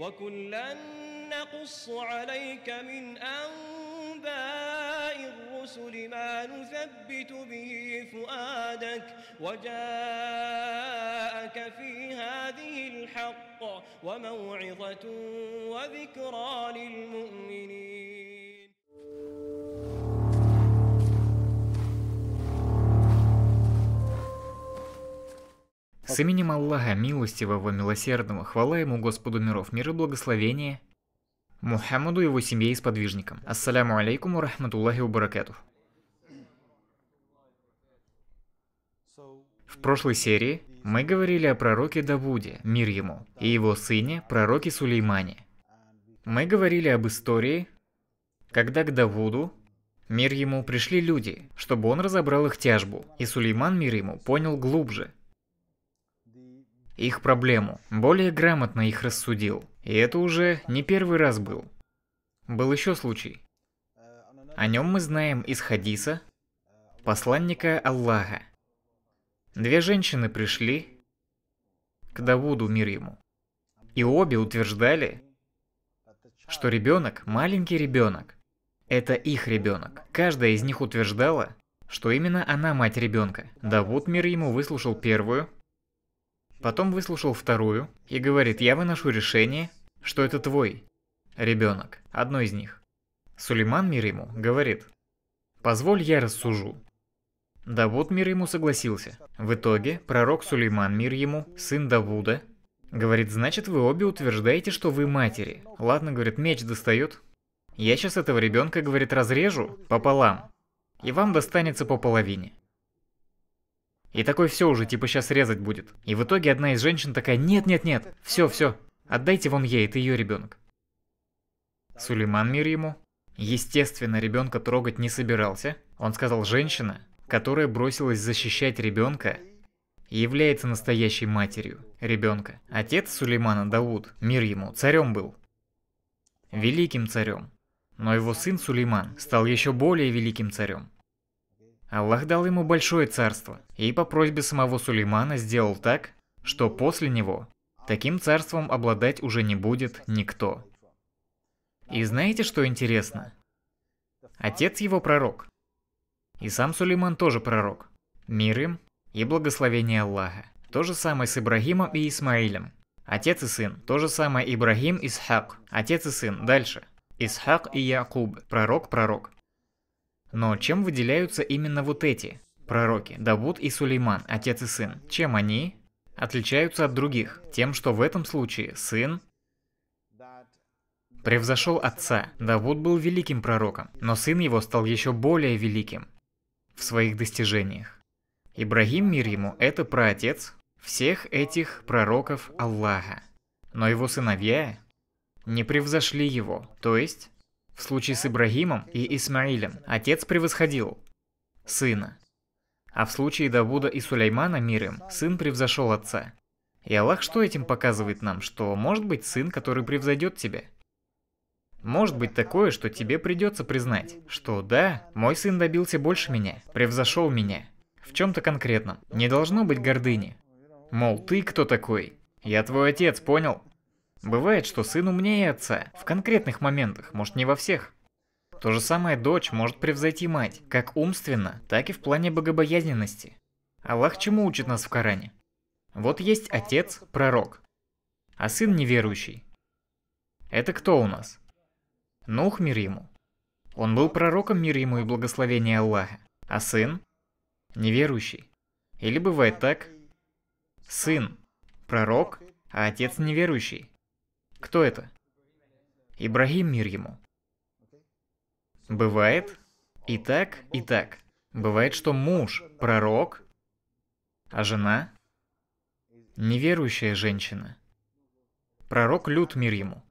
وكلا نقص عليك من أنباء الرسل ما نثبت به فؤادك وجاءك في هذه الحق وموعظة وذكرى للمؤمنين С именем Аллаха, милостивого, милосердного, хвала ему Господу миров, мир и благословение Мухаммаду, и его семье и сподвижникам. Ассаляму алейкум рахматуллахи убаракату. В прошлой серии мы говорили о пророке Давуде, мир ему, и его сыне, пророке Сулеймане. Мы говорили об истории, когда к Давуду, мир ему, пришли люди, чтобы он разобрал их тяжбу, и Сулейман, мир ему, понял глубже – их проблему, более грамотно их рассудил. И это уже не первый раз был. Был еще случай. О нем мы знаем из хадиса, посланника Аллаха. Две женщины пришли к Давуду, мир ему. И обе утверждали, что ребенок, маленький ребенок, это их ребенок. Каждая из них утверждала, что именно она мать ребенка. Давуд, мир ему, выслушал первую, Потом выслушал вторую и говорит, я выношу решение, что это твой ребенок, одно из них. Сулейман мир ему говорит, позволь я рассужу. Давуд мир ему согласился. В итоге пророк Сулейман мир ему, сын Давуда, говорит, значит вы обе утверждаете, что вы матери. Ладно, говорит, меч достает. Я сейчас этого ребенка, говорит, разрежу пополам, и вам достанется по половине. И такой все уже, типа сейчас резать будет. И в итоге одна из женщин такая, нет-нет-нет, все-все, отдайте вон ей, это ее ребенок. Сулейман мир ему. Естественно, ребенка трогать не собирался. Он сказал, женщина, которая бросилась защищать ребенка, является настоящей матерью ребенка. Отец Сулеймана Дауд, мир ему, царем был. Великим царем. Но его сын Сулейман стал еще более великим царем. Аллах дал ему большое царство и по просьбе самого Сулеймана сделал так, что после него таким царством обладать уже не будет никто. И знаете, что интересно? Отец его пророк. И сам Сулейман тоже пророк. Мир им и благословение Аллаха. То же самое с Ибрагимом и Исмаилем. Отец и сын. То же самое Ибрагим, и Исхак. Отец и сын. Дальше. Исхак и Якуб. Пророк, пророк. Но чем выделяются именно вот эти пророки, Давуд и Сулейман, отец и сын? Чем они отличаются от других? Тем, что в этом случае сын превзошел отца. Давуд был великим пророком, но сын его стал еще более великим в своих достижениях. Ибрагим, мир ему, это праотец всех этих пророков Аллаха. Но его сыновья не превзошли его, то есть в случае с Ибрагимом и Исмаилем отец превосходил сына. А в случае Давуда и Сулеймана мир им, сын превзошел отца. И Аллах что этим показывает нам? Что может быть сын, который превзойдет тебя? Может быть такое, что тебе придется признать, что да, мой сын добился больше меня, превзошел меня. В чем-то конкретном. Не должно быть гордыни. Мол, ты кто такой? Я твой отец, понял? Бывает, что сын умнее отца. В конкретных моментах, может не во всех. То же самое дочь может превзойти мать, как умственно, так и в плане богобоязненности. Аллах чему учит нас в Коране? Вот есть отец, пророк, а сын неверующий. Это кто у нас? Нух мир ему. Он был пророком мир ему и благословения Аллаха, а сын – неверующий. Или бывает так – сын – пророк, а отец неверующий. Кто это? Ибрагим мир ему. Бывает и так, и так. Бывает, что муж – пророк, а жена – неверующая женщина. Пророк Лют мир ему.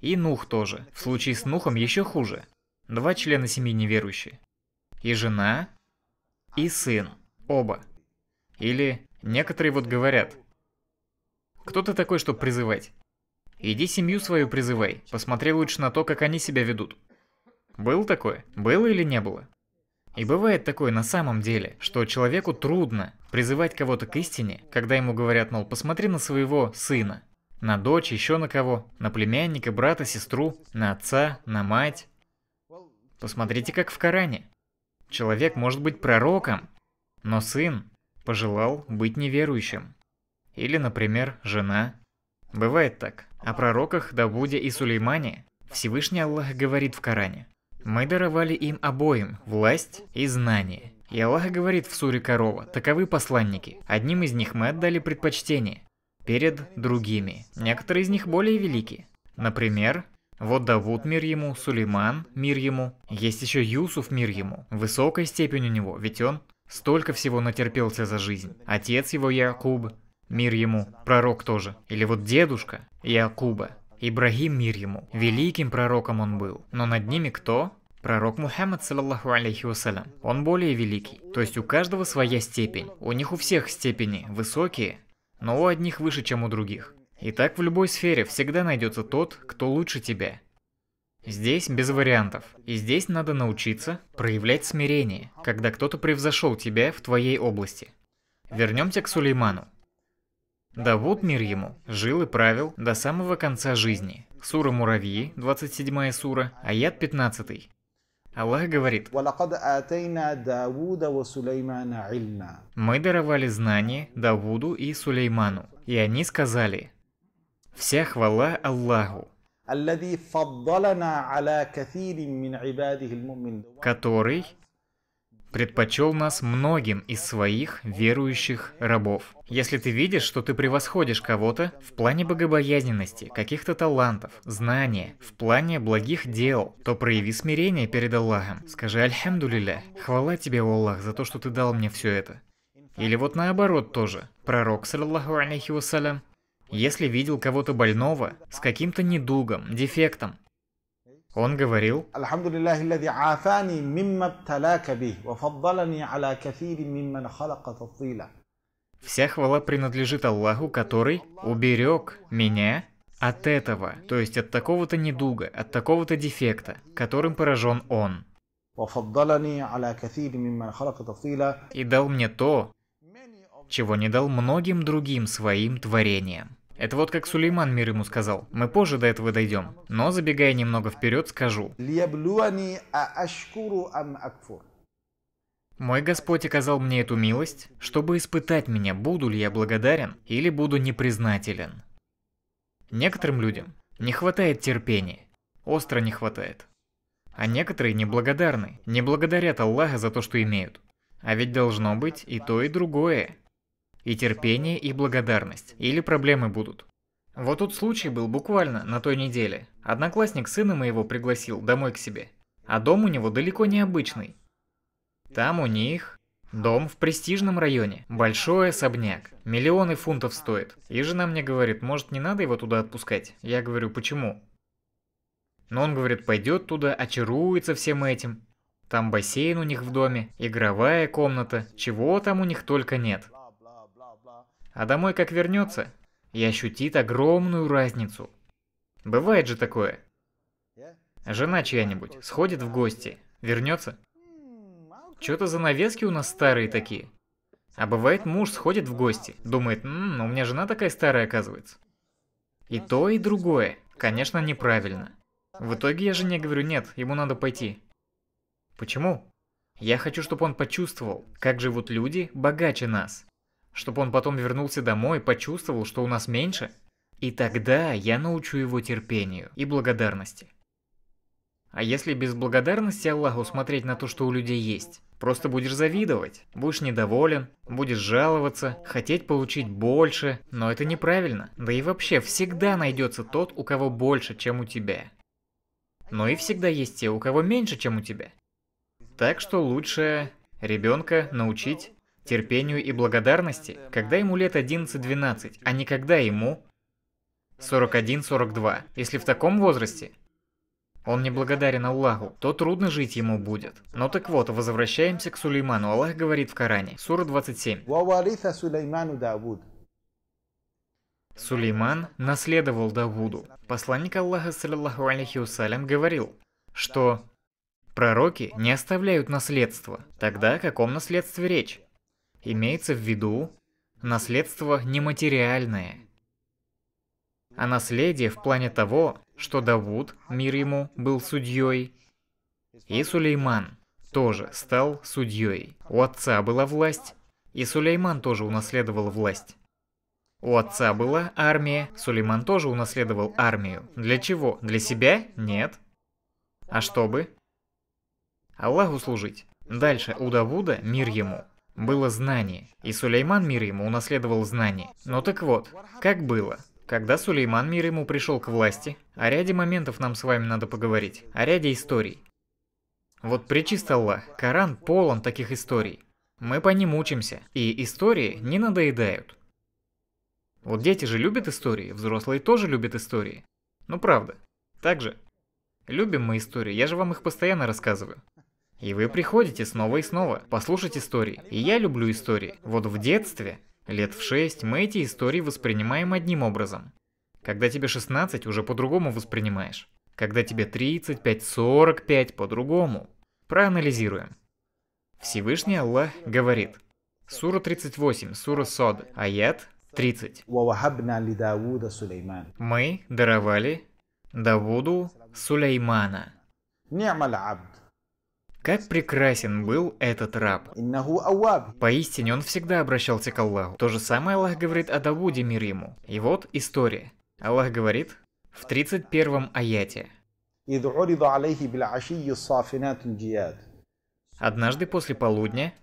И Нух тоже. В случае с Нухом еще хуже. Два члена семьи неверующие. И жена, и сын. Оба. Или некоторые вот говорят. Кто ты такой, чтобы призывать? Иди семью свою призывай, посмотри лучше на то, как они себя ведут. Был такое? Было или не было? И бывает такое на самом деле, что человеку трудно призывать кого-то к истине, когда ему говорят, мол, посмотри на своего сына, на дочь, еще на кого, на племянника, брата, сестру, на отца, на мать. Посмотрите, как в Коране. Человек может быть пророком, но сын пожелал быть неверующим. Или, например, жена. Бывает так. О пророках Давуде и Сулеймане Всевышний Аллах говорит в Коране. Мы даровали им обоим власть и знание. И Аллах говорит в суре Корова, таковы посланники. Одним из них мы отдали предпочтение перед другими. Некоторые из них более велики. Например, вот Давуд мир ему, Сулейман мир ему, есть еще Юсуф мир ему. Высокая степень у него, ведь он столько всего натерпелся за жизнь. Отец его Якуб, мир ему, пророк тоже. Или вот дедушка Якуба, Ибрагим мир ему. Великим пророком он был. Но над ними кто? Пророк Мухаммад, саллаху алейхи вассалям, он более великий. То есть у каждого своя степень. У них у всех степени высокие, но у одних выше, чем у других. И так в любой сфере всегда найдется тот, кто лучше тебя. Здесь без вариантов. И здесь надо научиться проявлять смирение, когда кто-то превзошел тебя в твоей области. Вернемся к Сулейману. Давуд, мир ему, жил и правил до самого конца жизни. Сура Муравьи, 27 сура, аят 15. Аллах говорит, «Мы даровали знание Давуду и Сулейману, и они сказали, «Вся хвала Аллаху, который предпочел нас многим из своих верующих рабов. Если ты видишь, что ты превосходишь кого-то в плане богобоязненности, каких-то талантов, знания, в плане благих дел, то прояви смирение перед Аллахом. Скажи «Альхамдулиля, хвала тебе, Аллах, за то, что ты дал мне все это». Или вот наоборот тоже. Пророк, саллаху алейхи вассалям, если видел кого-то больного, с каким-то недугом, дефектом, он говорил, Вся хвала принадлежит Аллаху, который уберег меня от этого, то есть от такого-то недуга, от такого-то дефекта, которым поражен он. И дал мне то, чего не дал многим другим своим творениям. Это вот как Сулейман мир ему сказал. Мы позже до этого дойдем. Но забегая немного вперед, скажу. А Мой Господь оказал мне эту милость, чтобы испытать меня, буду ли я благодарен или буду непризнателен. Некоторым людям не хватает терпения, остро не хватает. А некоторые неблагодарны, не благодарят Аллаха за то, что имеют. А ведь должно быть и то, и другое. И терпение, и благодарность. Или проблемы будут. Вот тут случай был буквально на той неделе. Одноклассник сына моего пригласил домой к себе. А дом у него далеко не обычный. Там у них дом в престижном районе, большой особняк, миллионы фунтов стоит. И жена мне говорит, может не надо его туда отпускать? Я говорю, почему? Но он говорит, пойдет туда, очаруется всем этим. Там бассейн у них в доме, игровая комната, чего там у них только нет а домой как вернется, и ощутит огромную разницу. Бывает же такое. Жена чья-нибудь сходит в гости, вернется. Что-то занавески у нас старые такие. А бывает муж сходит в гости, думает, «М, ну у меня жена такая старая оказывается. И то, и другое, конечно, неправильно. В итоге я жене говорю, нет, ему надо пойти. Почему? Я хочу, чтобы он почувствовал, как живут люди богаче нас чтобы он потом вернулся домой, и почувствовал, что у нас меньше? И тогда я научу его терпению и благодарности. А если без благодарности Аллаху смотреть на то, что у людей есть? Просто будешь завидовать, будешь недоволен, будешь жаловаться, хотеть получить больше, но это неправильно. Да и вообще, всегда найдется тот, у кого больше, чем у тебя. Но и всегда есть те, у кого меньше, чем у тебя. Так что лучше ребенка научить терпению и благодарности, когда ему лет 11-12, а не когда ему 41-42. Если в таком возрасте он не благодарен Аллаху, то трудно жить ему будет. Но ну так вот, возвращаемся к Сулейману. Аллах говорит в Коране, сура 27. Сулейман наследовал Давуду. Посланник Аллаха, саллиллаху алейхи вассалям, говорил, что пророки не оставляют наследство. Тогда о каком наследстве речь? имеется в виду наследство нематериальное. А наследие в плане того, что Давуд, мир ему, был судьей, и Сулейман тоже стал судьей. У отца была власть, и Сулейман тоже унаследовал власть. У отца была армия, Сулейман тоже унаследовал армию. Для чего? Для себя? Нет. А чтобы? Аллаху служить. Дальше у Давуда мир ему было знание, и Сулейман мир ему унаследовал знание. Но ну так вот, как было? Когда Сулейман мир ему пришел к власти, о ряде моментов нам с вами надо поговорить, о ряде историй. Вот причист Аллах, Коран полон таких историй. Мы по ним учимся, и истории не надоедают. Вот дети же любят истории, взрослые тоже любят истории. Ну правда. Так же. Любим мы истории, я же вам их постоянно рассказываю. И вы приходите снова и снова послушать истории. И я люблю истории. Вот в детстве, лет в шесть, мы эти истории воспринимаем одним образом. Когда тебе 16, уже по-другому воспринимаешь. Когда тебе 35, 45, по-другому. Проанализируем. Всевышний Аллах говорит. Сура 38, Сура Сод, аят 30. Мы даровали Давуду Сулеймана. Как прекрасен был этот раб. Поистине он всегда обращался к Аллаху. То же самое Аллах говорит о Давуде мир ему. И вот история. Аллах говорит в 31 аяте. Однажды после полудня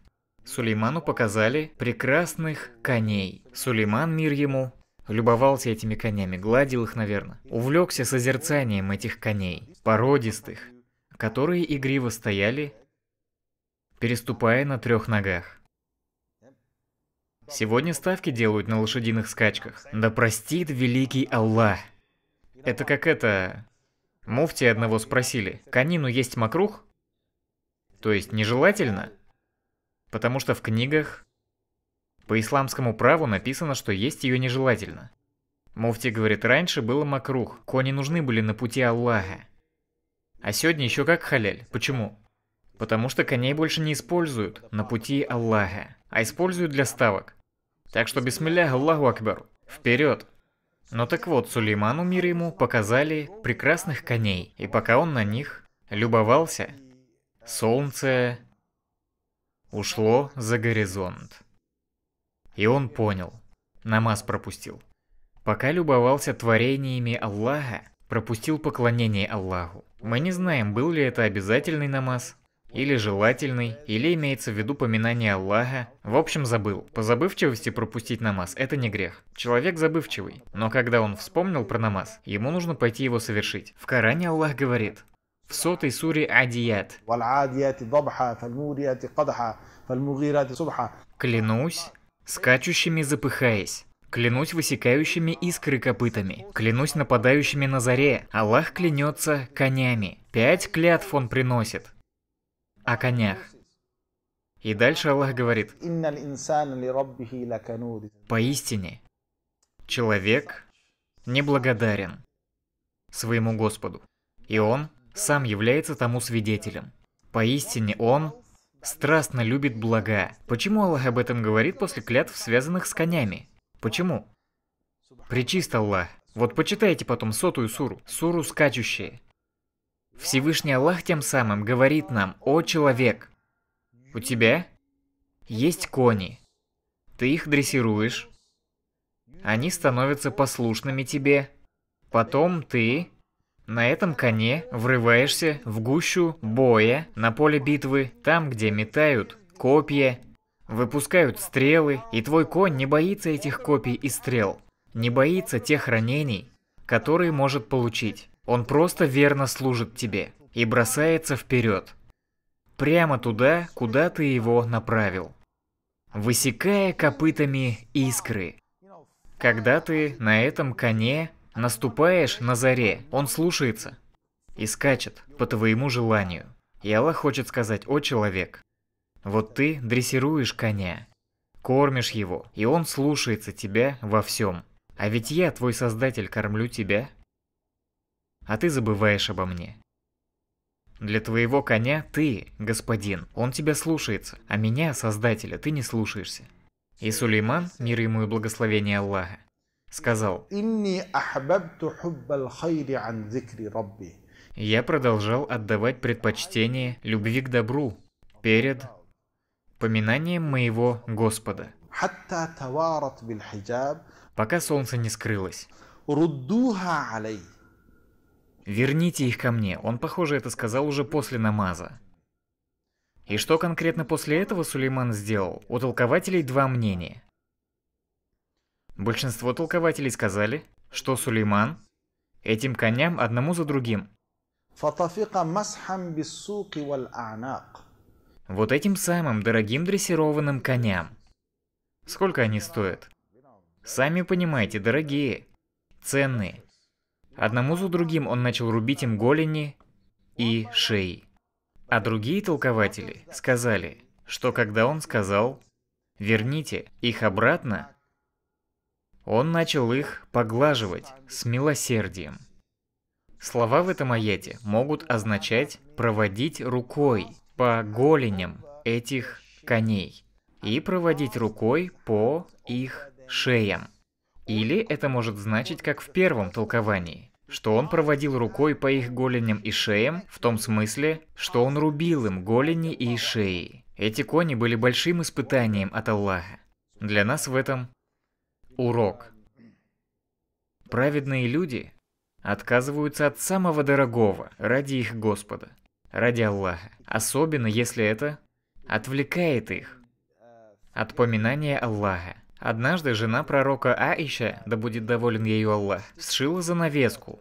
Сулейману показали прекрасных коней. Сулейман, мир ему, любовался этими конями, гладил их, наверное. Увлекся созерцанием этих коней, породистых, которые игриво стояли, переступая на трех ногах. Сегодня ставки делают на лошадиных скачках. Да простит великий Аллах. Это как это... Муфти одного спросили, конину есть мокрух? То есть нежелательно? Потому что в книгах по исламскому праву написано, что есть ее нежелательно. Муфти говорит, раньше было мокрух, кони нужны были на пути Аллаха. А сегодня еще как халяль. Почему? Потому что коней больше не используют на пути Аллаха, а используют для ставок. Так что бисмиллях Аллаху акбар. Вперед! Но так вот, Сулейману мир ему показали прекрасных коней, и пока он на них любовался, солнце ушло за горизонт. И он понял, намаз пропустил. Пока любовался творениями Аллаха, пропустил поклонение Аллаху. Мы не знаем, был ли это обязательный намаз, или желательный, или имеется в виду поминание Аллаха. В общем, забыл. По забывчивости пропустить намаз – это не грех. Человек забывчивый, но когда он вспомнил про намаз, ему нужно пойти его совершить. В Коране Аллах говорит, в сотой суре Адият. Клянусь, скачущими запыхаясь, Клянусь высекающими искры копытами, клянусь нападающими на заре, Аллах клянется конями. Пять клятв он приносит. О конях. И дальше Аллах говорит, «Поистине, человек неблагодарен своему Господу, и он сам является тому свидетелем. Поистине он страстно любит блага». Почему Аллах об этом говорит после клятв, связанных с конями? Почему? Причист Аллах. Вот почитайте потом сотую суру, суру скачущие. Всевышний Аллах тем самым говорит нам, о человек, у тебя есть кони, ты их дрессируешь, они становятся послушными тебе, потом ты на этом коне врываешься в гущу боя на поле битвы, там, где метают копья, выпускают стрелы, и твой конь не боится этих копий и стрел, не боится тех ранений, которые может получить. Он просто верно служит тебе и бросается вперед. Прямо туда, куда ты его направил. Высекая копытами искры. Когда ты на этом коне наступаешь на заре, он слушается и скачет по твоему желанию. И Аллах хочет сказать, о человек, вот ты дрессируешь коня, кормишь его, и он слушается тебя во всем. А ведь я, твой создатель, кормлю тебя, а ты забываешь обо мне. Для твоего коня ты, господин, он тебя слушается, а меня, создателя, ты не слушаешься. И Сулейман, мир ему и благословение Аллаха, сказал, «Я продолжал отдавать предпочтение любви к добру перед поминанием моего Господа, пока солнце не скрылось. Верните их ко мне. Он, похоже, это сказал уже после намаза. И что конкретно после этого Сулейман сделал? У толкователей два мнения. Большинство толкователей сказали, что Сулейман этим коням одному за другим. Вот этим самым дорогим дрессированным коням. Сколько они стоят? Сами понимаете, дорогие. Ценные. Одному за другим он начал рубить им голени и шеи. А другие толкователи сказали, что когда он сказал «верните их обратно», он начал их поглаживать с милосердием. Слова в этом аяте могут означать «проводить рукой», по голеням этих коней и проводить рукой по их шеям. Или это может значить, как в первом толковании, что он проводил рукой по их голеням и шеям, в том смысле, что он рубил им голени и шеи. Эти кони были большим испытанием от Аллаха. Для нас в этом урок. Праведные люди отказываются от самого дорогого ради их Господа ради Аллаха, особенно если это отвлекает их от поминания Аллаха. Однажды жена пророка Аиша, да будет доволен ею Аллах, сшила занавеску,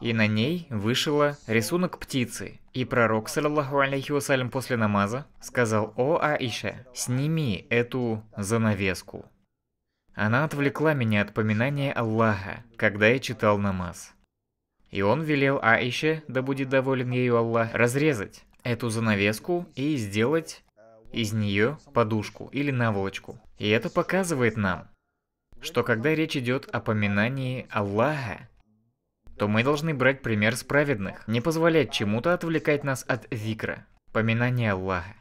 и на ней вышила рисунок птицы. И пророк, саллаху алейхи вассалям, после намаза сказал, «О, Аиша, сними эту занавеску». Она отвлекла меня от поминания Аллаха, когда я читал намаз. И он велел Аише, да будет доволен ею Аллах, разрезать эту занавеску и сделать из нее подушку или наволочку. И это показывает нам, что когда речь идет о поминании Аллаха, то мы должны брать пример с праведных, не позволять чему-то отвлекать нас от викра, поминания Аллаха.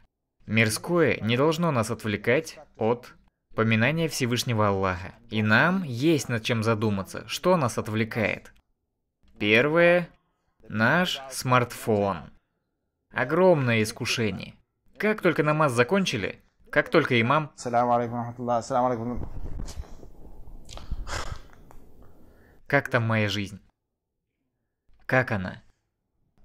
Мирское не должно нас отвлекать от поминания Всевышнего Аллаха. И нам есть над чем задуматься, что нас отвлекает. Первое. Наш смартфон. Огромное искушение. Как только намаз закончили, как только имам... Как там моя жизнь? Как она?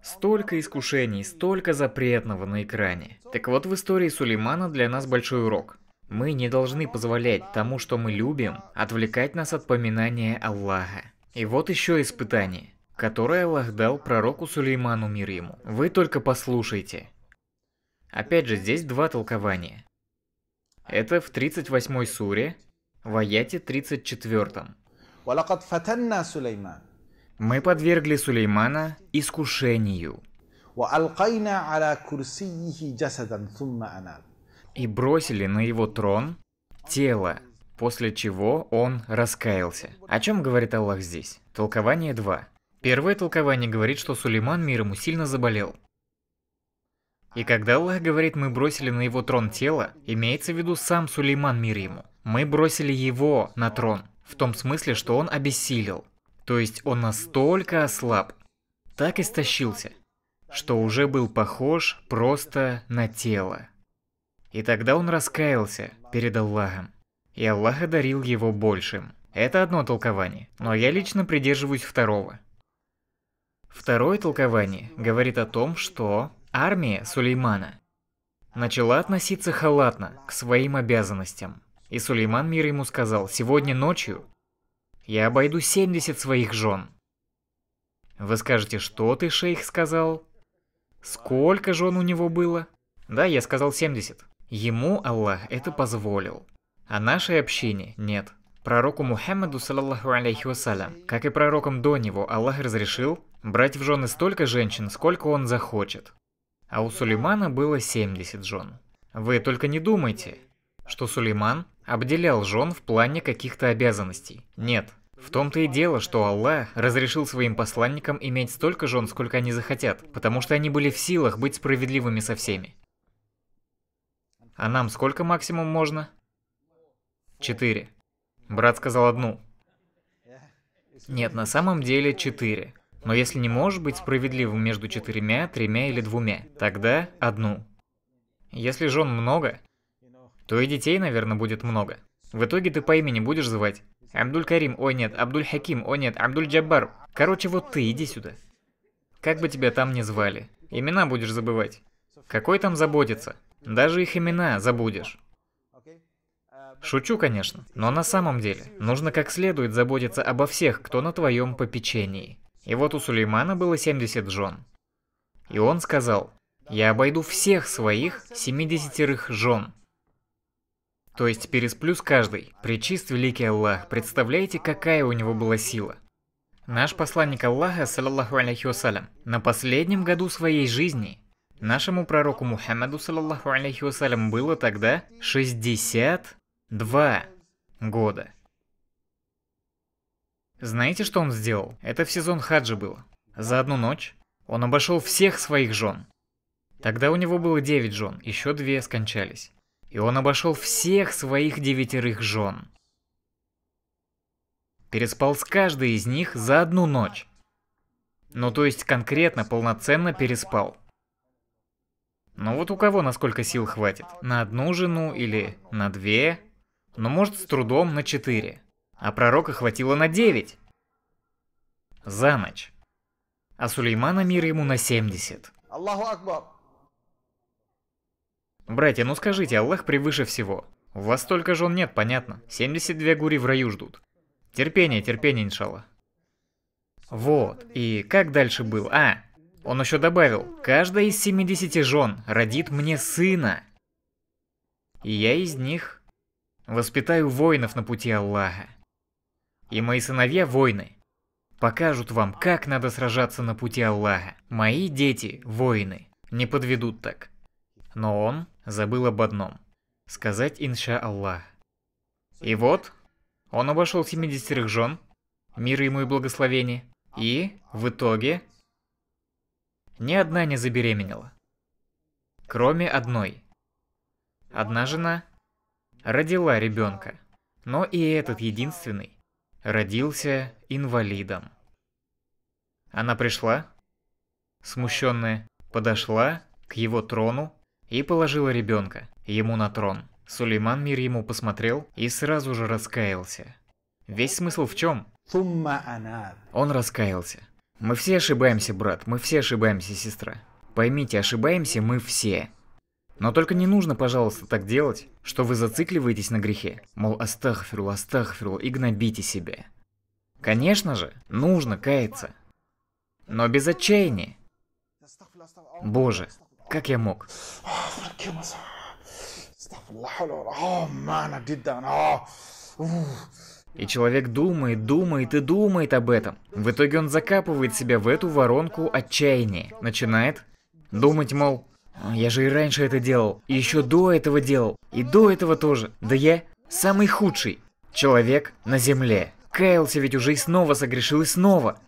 Столько искушений, столько запретного на экране. Так вот, в истории Сулеймана для нас большой урок. Мы не должны позволять тому, что мы любим, отвлекать нас от поминания Аллаха. И вот еще испытание которое Аллах пророку Сулейману мир ему. Вы только послушайте. Опять же, здесь два толкования. Это в 38 суре, в аяте 34. Мы подвергли Сулеймана искушению. И бросили на его трон тело, после чего он раскаялся. О чем говорит Аллах здесь? Толкование 2. Первое толкование говорит, что Сулейман ему сильно заболел. И когда Аллах говорит «мы бросили на его трон тело», имеется в виду сам Сулейман мир ему. «Мы бросили его на трон», в том смысле, что он обессилил, То есть он настолько ослаб, так истощился, что уже был похож просто на тело. И тогда он раскаялся перед Аллахом, и Аллах одарил его большим. Это одно толкование, но я лично придерживаюсь второго – Второе толкование говорит о том, что армия Сулеймана начала относиться халатно к своим обязанностям. И Сулейман мир ему сказал, сегодня ночью я обойду 70 своих жен. Вы скажете, что ты, шейх, сказал? Сколько жен у него было? Да, я сказал 70. Ему Аллах это позволил. А нашей общине нет. Пророку Мухаммаду, саллаху алейхи вассалям, как и пророкам до него, Аллах разрешил брать в жены столько женщин, сколько он захочет. А у Сулеймана было 70 жен. Вы только не думайте, что Сулейман обделял жен в плане каких-то обязанностей. Нет, в том-то и дело, что Аллах разрешил своим посланникам иметь столько жен, сколько они захотят, потому что они были в силах быть справедливыми со всеми. А нам сколько максимум можно? Четыре. Брат сказал одну. Нет, на самом деле четыре. Но если не можешь быть справедливым между четырьмя, тремя или двумя, тогда одну. Если жен много, то и детей, наверное, будет много. В итоге ты по имени будешь звать. Абдуль-Карим, о нет, Абдуль-Хаким, о нет, Абдуль-Джаббар. Короче, вот ты, иди сюда. Как бы тебя там ни звали, имена будешь забывать. Какой там заботиться? Даже их имена забудешь. Шучу, конечно, но на самом деле нужно как следует заботиться обо всех, кто на твоем попечении. И вот у Сулеймана было 70 жен. И он сказал, я обойду всех своих 70 жен. То есть пересплю с каждой. Причист великий Аллах, представляете, какая у него была сила. Наш посланник Аллаха, саллаллаху алейхи вассалям, на последнем году своей жизни, нашему пророку Мухаммаду, саллаллаху алейхи вассалям, было тогда 62 года. Знаете, что он сделал? Это в сезон хаджа было. За одну ночь он обошел всех своих жен. Тогда у него было 9 жен, еще две скончались. И он обошел всех своих девятерых жен. Переспал с каждой из них за одну ночь. Ну то есть конкретно, полноценно переспал. Ну вот у кого насколько сил хватит? На одну жену или на две? Ну может с трудом на четыре а пророка хватило на 9. За ночь. А Сулеймана мир ему на 70. Аллаху Акбар. Братья, ну скажите, Аллах превыше всего. У вас столько жен нет, понятно. 72 гури в раю ждут. Терпение, терпение, иншалла. Вот, и как дальше был? А, он еще добавил, каждая из 70 жен родит мне сына. И я из них воспитаю воинов на пути Аллаха и мои сыновья воины. Покажут вам, как надо сражаться на пути Аллаха. Мои дети – воины, не подведут так. Но он забыл об одном – сказать инша Аллах. И вот, он обошел 70 жен, мир ему и благословение, и, в итоге, ни одна не забеременела. Кроме одной. Одна жена родила ребенка, но и этот единственный родился инвалидом. Она пришла, смущенная, подошла к его трону и положила ребенка ему на трон. Сулейман мир ему посмотрел и сразу же раскаялся. Весь смысл в чем? Он раскаялся. Мы все ошибаемся, брат, мы все ошибаемся, сестра. Поймите, ошибаемся мы все. Но только не нужно, пожалуйста, так делать, что вы зацикливаетесь на грехе, мол, астахфиру, астахфиру, и гнобите себя. Конечно же, нужно каяться. Но без отчаяния. Боже, как я мог? И человек думает, думает и думает об этом. В итоге он закапывает себя в эту воронку отчаяния. Начинает думать, мол, я же и раньше это делал, и еще до этого делал, и до этого тоже. Да я самый худший человек на земле. Каялся ведь уже и снова согрешил, и снова.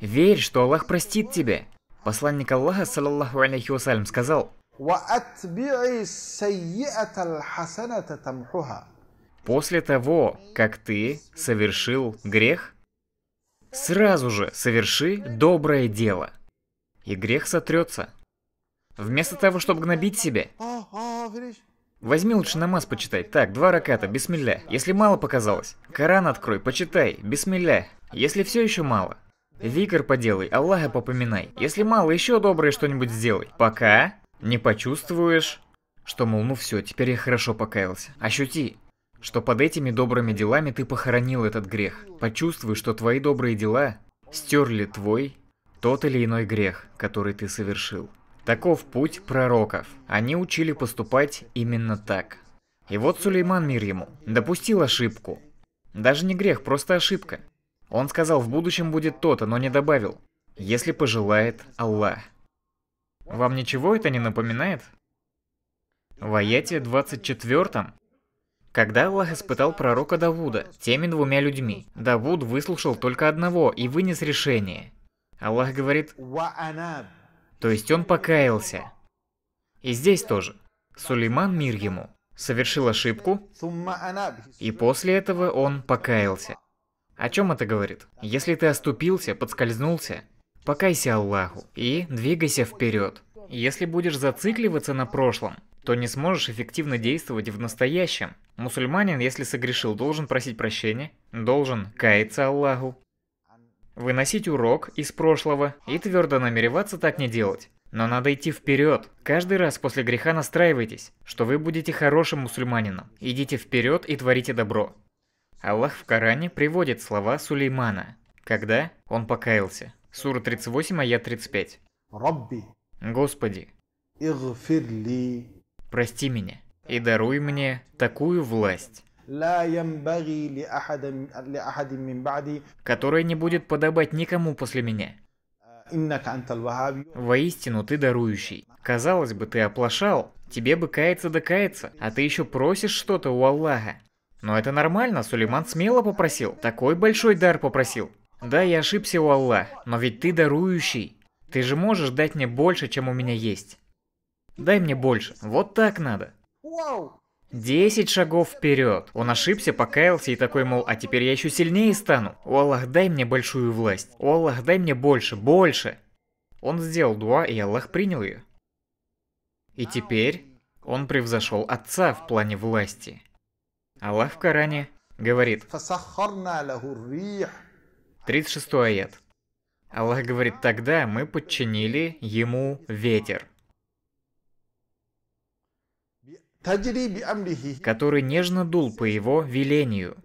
Верь, что Аллах простит тебя. Посланник Аллаха, саллаллаху алейхи вассалям, сказал, После того, как ты совершил грех, Сразу же соверши доброе дело, и грех сотрется. Вместо того, чтобы гнобить себя, Возьми лучше намаз почитай. Так, два раката, бисмилля. Если мало показалось, Коран открой, почитай, бисмилля. Если все еще мало, Викар поделай, Аллаха попоминай. Если мало, еще доброе что-нибудь сделай. Пока не почувствуешь, что мол, ну все, теперь я хорошо покаялся. Ощути, что под этими добрыми делами ты похоронил этот грех. Почувствуй, что твои добрые дела стерли твой тот или иной грех, который ты совершил. Таков путь пророков. Они учили поступать именно так. И вот Сулейман мир ему допустил ошибку. Даже не грех, просто ошибка. Он сказал, в будущем будет то-то, но не добавил. Если пожелает Аллах. Вам ничего это не напоминает? В аяте 24 когда Аллах испытал пророка Давуда теми двумя людьми. Давуд выслушал только одного и вынес решение. Аллах говорит, то есть он покаялся. И здесь тоже. Сулейман, мир ему, совершил ошибку, и после этого он покаялся. О чем это говорит? Если ты оступился, подскользнулся, покайся Аллаху и двигайся вперед. Если будешь зацикливаться на прошлом, то не сможешь эффективно действовать в настоящем. Мусульманин, если согрешил, должен просить прощения, должен каяться Аллаху, выносить урок из прошлого и твердо намереваться так не делать. Но надо идти вперед. Каждый раз после греха настраивайтесь, что вы будете хорошим мусульманином. Идите вперед и творите добро. Аллах в Коране приводит слова Сулеймана, когда он покаялся. Сура 38, аят 35. Господи прости меня и даруй мне такую власть, которая не будет подобать никому после меня. Воистину ты дарующий. Казалось бы, ты оплошал, тебе бы каяться да каяться, а ты еще просишь что-то у Аллаха. Но это нормально, Сулейман смело попросил, такой большой дар попросил. Да, я ошибся у Аллах, но ведь ты дарующий. Ты же можешь дать мне больше, чем у меня есть. Дай мне больше. Вот так надо. Десять шагов вперед. Он ошибся, покаялся и такой, мол, а теперь я еще сильнее стану. О Аллах, дай мне большую власть. О Аллах, дай мне больше, больше. Он сделал дуа, и Аллах принял ее. И теперь он превзошел отца в плане власти. Аллах в Коране говорит, 36 аят. Аллах говорит, тогда мы подчинили ему ветер. который нежно дул по его велению,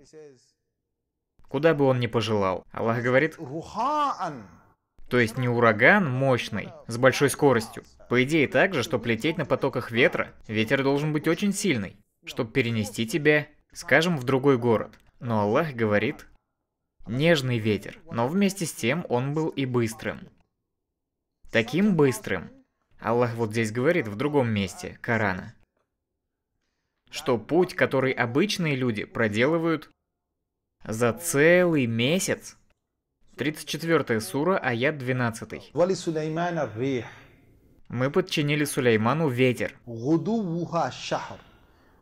куда бы он ни пожелал. Аллах говорит, то есть не ураган мощный, с большой скоростью. По идее также, чтобы лететь на потоках ветра, ветер должен быть очень сильный, чтобы перенести тебя, скажем, в другой город. Но Аллах говорит, нежный ветер, но вместе с тем он был и быстрым. Таким быстрым. Аллах вот здесь говорит в другом месте Корана что путь, который обычные люди проделывают за целый месяц. 34 сура, аят 12. Мы подчинили Сулейману ветер,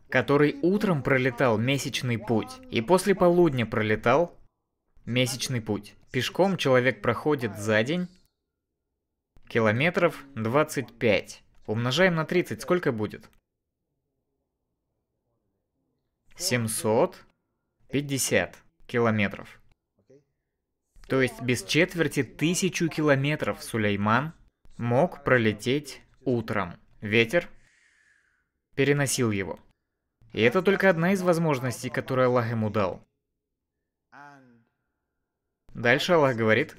который утром пролетал месячный путь, и после полудня пролетал месячный путь. Пешком человек проходит за день километров 25. Умножаем на 30, сколько будет? 750 километров. То есть без четверти тысячу километров Сулейман мог пролететь утром. Ветер переносил его. И это только одна из возможностей, которую Аллах ему дал. Дальше Аллах говорит.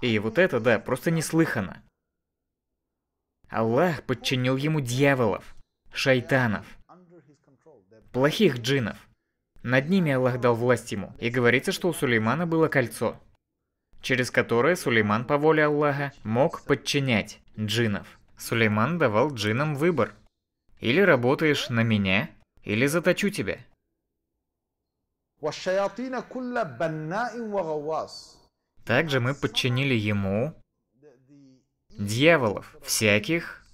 И вот это, да, просто неслыханно. Аллах подчинил ему дьяволов, шайтанов – плохих джинов. Над ними Аллах дал власть ему, и говорится, что у Сулеймана было кольцо, через которое Сулейман по воле Аллаха мог подчинять джинов. Сулейман давал джинам выбор. Или работаешь на меня, или заточу тебя. Также мы подчинили ему дьяволов, всяких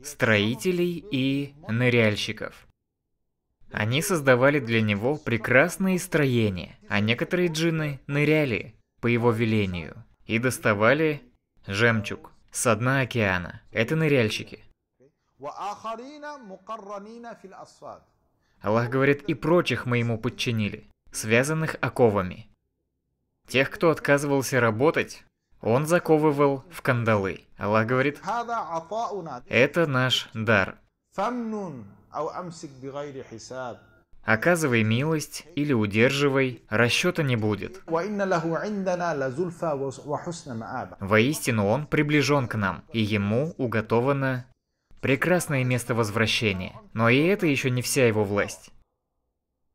строителей и ныряльщиков. Они создавали для него прекрасные строения, а некоторые джинны ныряли по его велению и доставали жемчуг с дна океана. Это ныряльщики. Аллах говорит, и прочих мы ему подчинили, связанных оковами. Тех, кто отказывался работать, он заковывал в кандалы. Аллах говорит, это наш дар. Оказывай милость или удерживай, расчета не будет. Воистину он приближен к нам, и ему уготовано прекрасное место возвращения. Но и это еще не вся его власть.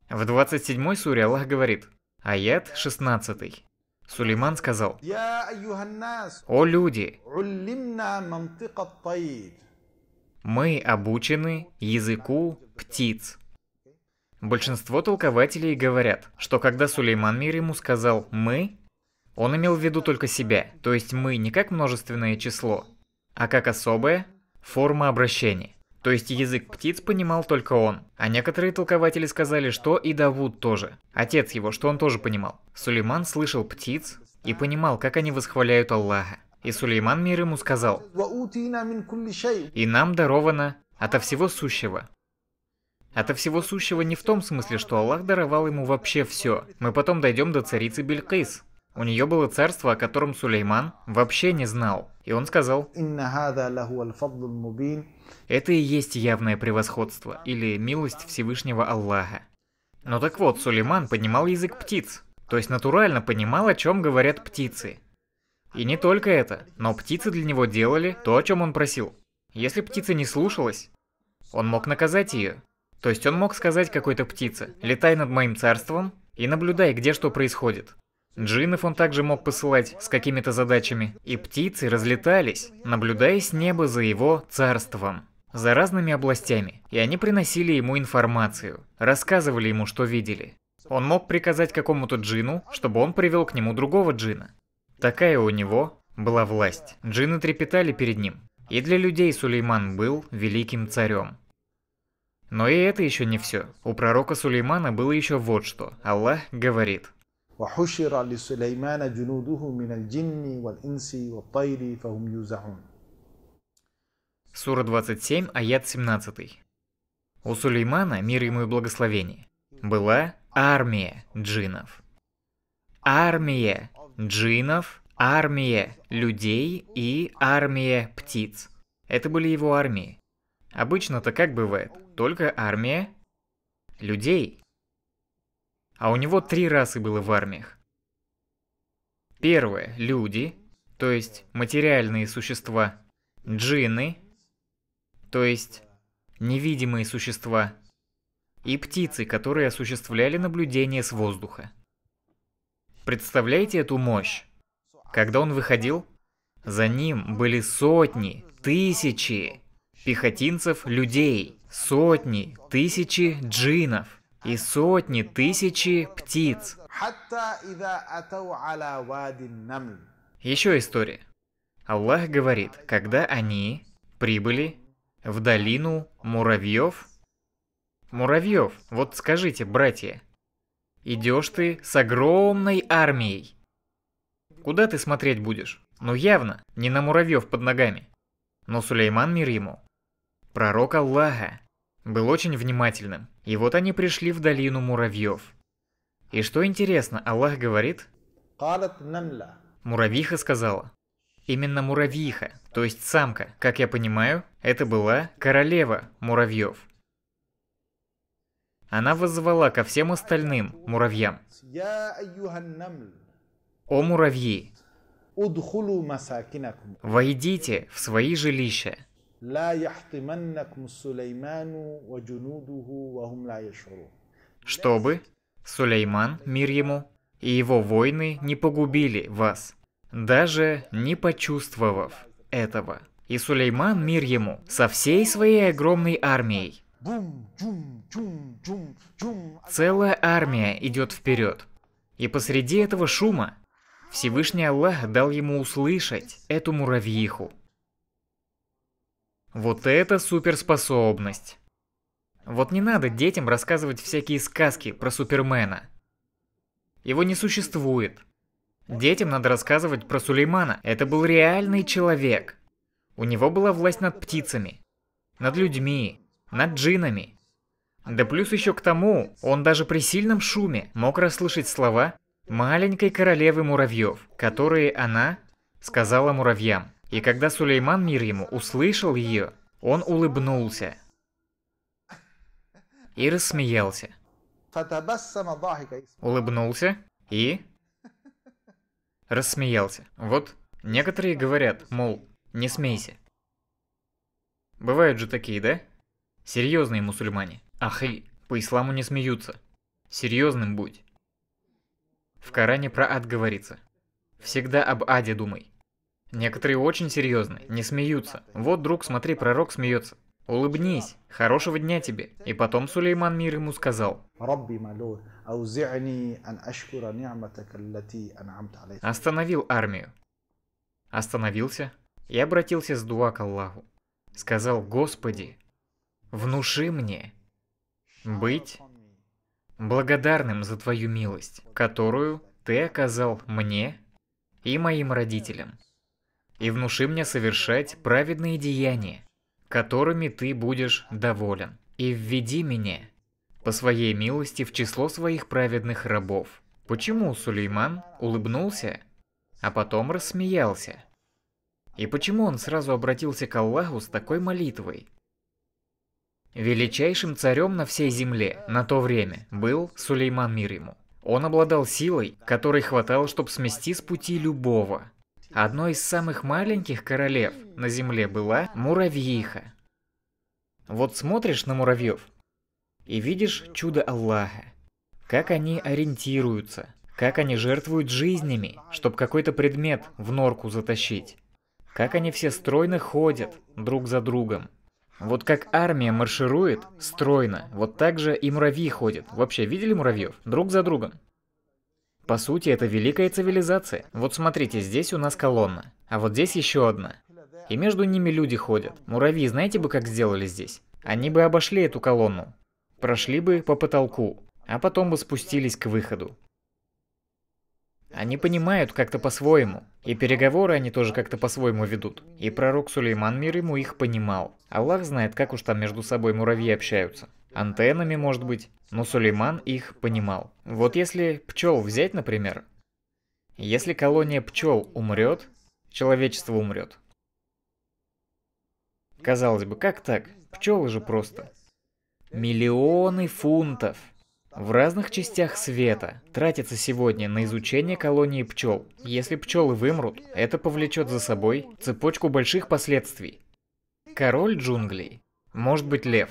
В 27-й суре Аллах говорит, аят 16. Сулейман сказал, «О люди! Мы обучены языку птиц. Большинство толкователей говорят, что когда Сулейман мир ему сказал «мы», он имел в виду только себя, то есть «мы» не как множественное число, а как особая форма обращения. То есть язык птиц понимал только он. А некоторые толкователи сказали, что и Давуд тоже. Отец его, что он тоже понимал. Сулейман слышал птиц и понимал, как они восхваляют Аллаха. И Сулейман мир ему сказал, «И нам даровано ото всего сущего». Ото всего сущего не в том смысле, что Аллах даровал ему вообще все. Мы потом дойдем до царицы Белькис. У нее было царство, о котором Сулейман вообще не знал. И он сказал, «Это и есть явное превосходство, или милость Всевышнего Аллаха». Но так вот, Сулейман понимал язык птиц, то есть натурально понимал, о чем говорят птицы. И не только это, но птицы для него делали то, о чем он просил. Если птица не слушалась, он мог наказать ее. То есть он мог сказать какой-то птице, летай над моим царством и наблюдай, где что происходит. Джинов он также мог посылать с какими-то задачами, и птицы разлетались, наблюдая с неба за его царством, за разными областями, и они приносили ему информацию, рассказывали ему, что видели. Он мог приказать какому-то джину, чтобы он привел к нему другого джина. Такая у него была власть. Джинны трепетали перед ним. И для людей Сулейман был великим царем. Но и это еще не все. У пророка Сулеймана было еще вот что. Аллах говорит. Сура 27, аят 17. У Сулеймана, мир ему и благословение, была армия джинов. Армия джинов, армия людей и армия птиц. Это были его армии. Обычно-то как бывает, только армия людей. А у него три расы было в армиях. Первое – люди, то есть материальные существа. Джинны, то есть невидимые существа. И птицы, которые осуществляли наблюдение с воздуха. Представляете эту мощь? Когда он выходил, за ним были сотни, тысячи пехотинцев людей, сотни, тысячи джинов и сотни, тысячи птиц. Еще история. Аллах говорит, когда они прибыли в долину муравьев, муравьев, вот скажите, братья, Идешь ты с огромной армией. Куда ты смотреть будешь? Ну явно, не на муравьев под ногами. Но Сулейман мир ему. Пророк Аллаха был очень внимательным, и вот они пришли в долину муравьев. И что интересно, Аллах говорит? Муравьиха сказала. Именно муравьиха, то есть самка, как я понимаю, это была королева муравьев. Она вызывала ко всем остальным муравьям. О муравьи! Войдите в свои жилища. Чтобы Сулейман, мир ему, и его войны не погубили вас, даже не почувствовав этого. И Сулейман, мир ему, со всей своей огромной армией Целая армия идет вперед. И посреди этого шума Всевышний Аллах дал ему услышать эту муравьиху. Вот это суперспособность. Вот не надо детям рассказывать всякие сказки про Супермена. Его не существует. Детям надо рассказывать про Сулеймана. Это был реальный человек. У него была власть над птицами, над людьми, над джинами. Да плюс еще к тому, он даже при сильном шуме мог расслышать слова маленькой королевы муравьев, которые она сказала муравьям. И когда Сулейман мир ему услышал ее, он улыбнулся и рассмеялся. Улыбнулся и рассмеялся. Вот некоторые говорят, мол, не смейся. Бывают же такие, да? Серьезные мусульмане. Ахи, по исламу не смеются. Серьезным будь. В Коране про ад говорится. Всегда об аде думай. Некоторые очень серьезны, не смеются. Вот, друг, смотри, пророк смеется. Улыбнись, хорошего дня тебе. И потом Сулейман мир ему сказал. Остановил армию. Остановился и обратился с дуа к Аллаху. Сказал, Господи, внуши мне быть благодарным за твою милость, которую ты оказал мне и моим родителям. И внуши мне совершать праведные деяния, которыми ты будешь доволен. И введи меня по своей милости в число своих праведных рабов. Почему Сулейман улыбнулся, а потом рассмеялся? И почему он сразу обратился к Аллаху с такой молитвой? Величайшим царем на всей земле на то время был Сулейман мир ему. Он обладал силой, которой хватало, чтобы смести с пути любого. Одной из самых маленьких королев на земле была муравьиха. Вот смотришь на муравьев и видишь чудо Аллаха. Как они ориентируются, как они жертвуют жизнями, чтобы какой-то предмет в норку затащить. Как они все стройно ходят друг за другом. Вот как армия марширует стройно, вот так же и муравьи ходят. Вообще, видели муравьев? Друг за другом. По сути, это великая цивилизация. Вот смотрите, здесь у нас колонна, а вот здесь еще одна. И между ними люди ходят. Муравьи знаете бы, как сделали здесь? Они бы обошли эту колонну, прошли бы по потолку, а потом бы спустились к выходу. Они понимают как-то по-своему. И переговоры они тоже как-то по-своему ведут. И пророк Сулейман мир ему их понимал. Аллах знает, как уж там между собой муравьи общаются. Антеннами, может быть. Но Сулейман их понимал. Вот если пчел взять, например. Если колония пчел умрет, человечество умрет. Казалось бы, как так? Пчелы же просто. Миллионы фунтов в разных частях света тратится сегодня на изучение колонии пчел. Если пчелы вымрут, это повлечет за собой цепочку больших последствий. Король джунглей может быть лев,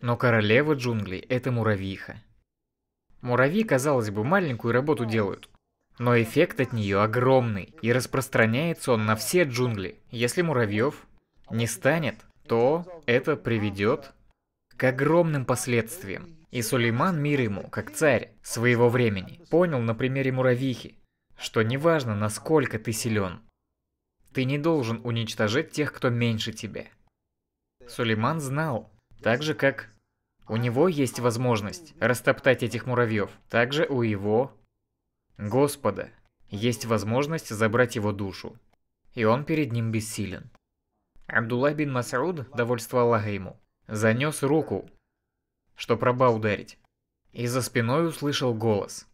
но королева джунглей – это муравьиха. Муравьи, казалось бы, маленькую работу делают, но эффект от нее огромный, и распространяется он на все джунгли. Если муравьев не станет, то это приведет к огромным последствиям. И Сулейман, мир ему, как царь своего времени, понял на примере муравьихи, что неважно, насколько ты силен, ты не должен уничтожать тех, кто меньше тебя. Сулейман знал, так же как у него есть возможность растоптать этих муравьев, также у его Господа есть возможность забрать его душу, и он перед ним бессилен. Абдулла бин Масауд, довольство Аллаха ему, занес руку чтоб раба ударить. И за спиной услышал голос.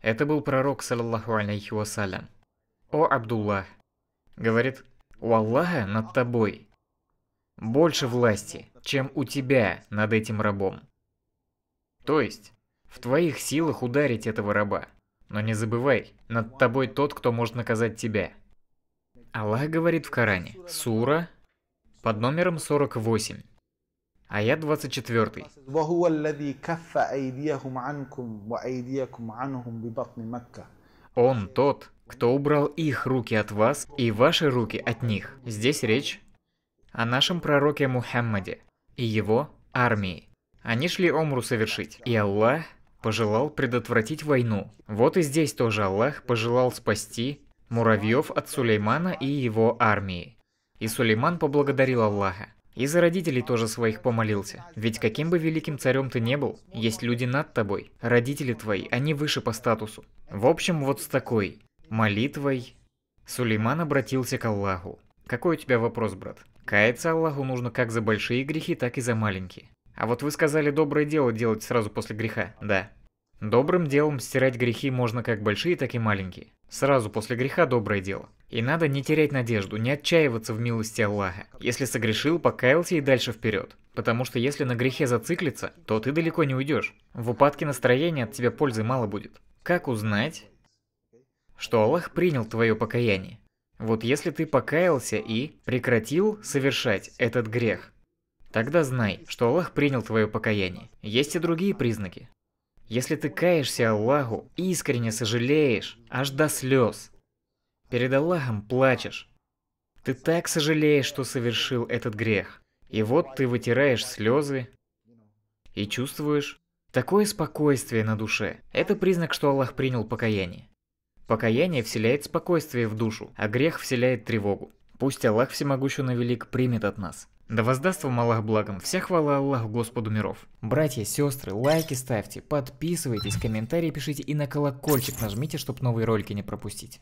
Это был пророк, саллаху алейхи вассалям. «О, Абдуллах!» Говорит, «У Аллаха над тобой больше власти, чем у тебя над этим рабом». То есть, в твоих силах ударить этого раба. Но не забывай, над тобой тот, кто может наказать тебя. Аллах говорит в Коране, сура под номером 48. Аят 24. Он тот, кто убрал их руки от вас и ваши руки от них. Здесь речь о нашем пророке Мухаммаде и его армии. Они шли Омру совершить, и Аллах пожелал предотвратить войну. Вот и здесь тоже Аллах пожелал спасти муравьев от Сулеймана и его армии. И Сулейман поблагодарил Аллаха. И за родителей тоже своих помолился. Ведь каким бы великим царем ты не был, есть люди над тобой. Родители твои, они выше по статусу. В общем, вот с такой молитвой Сулейман обратился к Аллаху. Какой у тебя вопрос, брат? Каяться Аллаху нужно как за большие грехи, так и за маленькие. А вот вы сказали доброе дело делать сразу после греха. Да. Добрым делом стирать грехи можно как большие, так и маленькие. Сразу после греха доброе дело. И надо не терять надежду, не отчаиваться в милости Аллаха. Если согрешил, покаялся и дальше вперед. Потому что если на грехе зациклиться, то ты далеко не уйдешь. В упадке настроения от тебя пользы мало будет. Как узнать, что Аллах принял твое покаяние? Вот если ты покаялся и прекратил совершать этот грех, тогда знай, что Аллах принял твое покаяние. Есть и другие признаки. Если ты каешься Аллаху, искренне сожалеешь, аж до слез – Перед Аллахом плачешь. Ты так сожалеешь, что совершил этот грех. И вот ты вытираешь слезы и чувствуешь такое спокойствие на душе. Это признак, что Аллах принял покаяние. Покаяние вселяет спокойствие в душу, а грех вселяет тревогу. Пусть Аллах всемогущ и велик примет от нас. Да воздаст вам Аллах благом, вся хвала Аллаху Господу миров. Братья, сестры, лайки ставьте, подписывайтесь, комментарии пишите и на колокольчик нажмите, чтобы новые ролики не пропустить.